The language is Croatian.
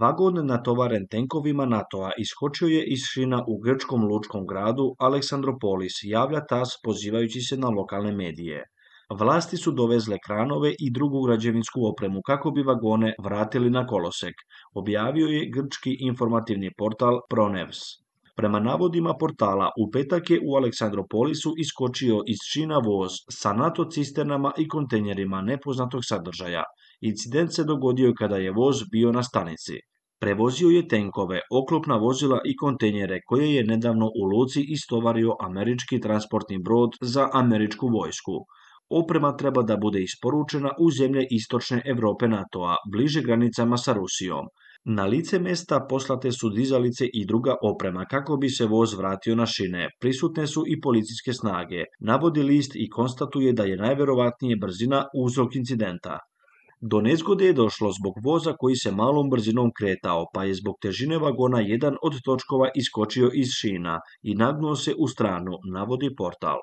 Vagon natovaren tenkovima NATO-a iskočio je iz šina u grčkom lučkom gradu Aleksandropolis, javlja TAS pozivajući se na lokalne medije. Vlasti su dovezle kranove i drugu građevinsku opremu kako bi vagone vratili na kolosek, objavio je grčki informativni portal Pronevs. Prema navodima portala, u petak je u Aleksandropolisu iskočio iz čina voz sa NATO cisternama i kontejnerima nepoznatog sadržaja. Incident se dogodio kada je voz bio na stanici. Prevozio je tenkove, oklopna vozila i kontejnere koje je nedavno u Luci istovario američki transportni brod za američku vojsku. Oprema treba da bude isporučena u zemlje istočne Europe NATO-a, bliže granicama sa Rusijom. Na lice mesta poslate su dizalice i druga oprema kako bi se voz vratio na šine. Prisutne su i policijske snage. Navodi list i konstatuje da je najverovatnije brzina uzrok incidenta. Do nezgode je došlo zbog voza koji se malom brzinom kretao, pa je zbog težine vagona jedan od točkova iskočio iz šina i nagnuo se u stranu, navodi portal.